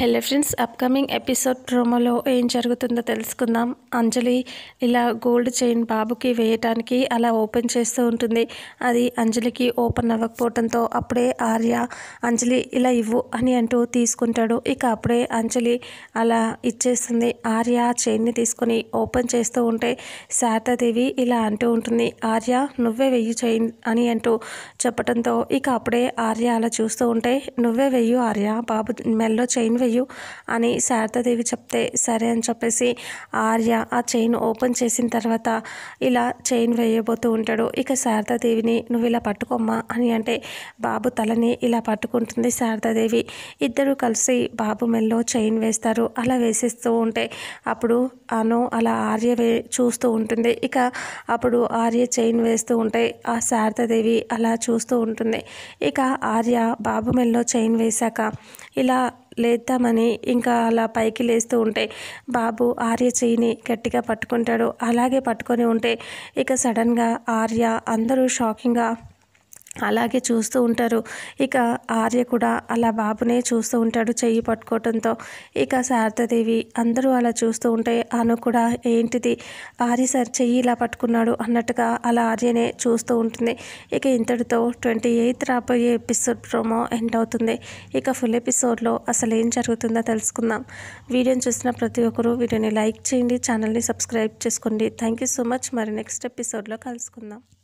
hello friends upcoming episode ప్రోమోలో ఏం జరుగుతుందో తెలుసుకుందాం అంజలి ఇలా గోల్డ్ చైన్ బాబుకి వేయటానికి అలా ఓపెన్ చేస్తూ ఉంటుంది అది అంజలికి ఓపెన్ అవ్వకపోవడంతో అప్పుడే ఆర్య అంజలి ఇలా ఇవ్వు అని అంటూ తీసుకుంటాడు ఇక అప్పుడే అంజలి అలా ఇచ్చేస్తుంది ఆర్య చైన్ని తీసుకొని ఓపెన్ చేస్తూ ఉంటే శారదాదేవి ఇలా అంటూ ఉంటుంది ఆర్య నువ్వే వెయ్యి చైన్ అని అంటూ చెప్పడంతో ఇక అప్పుడే ఆర్య అలా చూస్తూ ఉంటే నువ్వే వెయ్యి ఆర్య బాబు మెల్లో చైన్ చెయ్యు అని శారదాదేవి చెప్తే సరే అని చెప్పేసి ఆర్య ఆ చైన్ ఓపెన్ చేసిన తర్వాత ఇలా చైన్ వేయబోతూ ఉంటాడు ఇక శారదాదేవిని నువ్వు ఇలా పట్టుకోమ్మా అని అంటే బాబు తలని ఇలా పట్టుకుంటుంది శారదాదేవి ఇద్దరు కలిసి బాబు మెల్లో చైన్ వేస్తారు అలా వేసేస్తూ ఉంటే అప్పుడు అను అలా ఆర్య వే చూస్తూ ఉంటుంది ఇక అప్పుడు ఆర్య చైన్ వేస్తూ ఉంటే ఆ శారదాదేవి అలా చూస్తూ ఉంటుంది ఇక ఆర్య బాబు మెల్లో చైన్ వేశాక ఇలా లేద్దామని ఇంకా అలా పైకి లేస్తూ ఉంటే బాబు ఆర్య చేయిని గట్టిగా పట్టుకుంటాడు అలాగే పట్టుకొని ఉంటే ఇక సడన్గా ఆర్య అందరూ షాకింగ్గా అలాగే చూస్తూ ఉంటారు ఇక ఆర్య కూడా అలా బాబునే చూస్తూ ఉంటాడు చెయ్యి పట్టుకోవడంతో ఇక శారదాదేవి అందరూ అలా చూస్తూ ఉంటే అను కూడా ఏంటిది ఆర్య సార్ చెయ్యి ఇలా పట్టుకున్నాడు అన్నట్టుగా అలా ఆర్యనే చూస్తూ ఉంటుంది ఇక ఇంతటితో ట్వంటీ ఎయిత్ రాబోయే ఎపిసోడ్ ప్రోమో ఎండ్ అవుతుంది ఇక ఫుల్ ఎపిసోడ్లో అసలు ఏం జరుగుతుందో తెలుసుకుందాం వీడియోని చూసిన ప్రతి ఒక్కరూ వీడియోని లైక్ చేయండి ఛానల్ని సబ్స్క్రైబ్ చేసుకోండి థ్యాంక్ యూ సో మచ్ మరి నెక్స్ట్ ఎపిసోడ్లో కలుసుకుందాం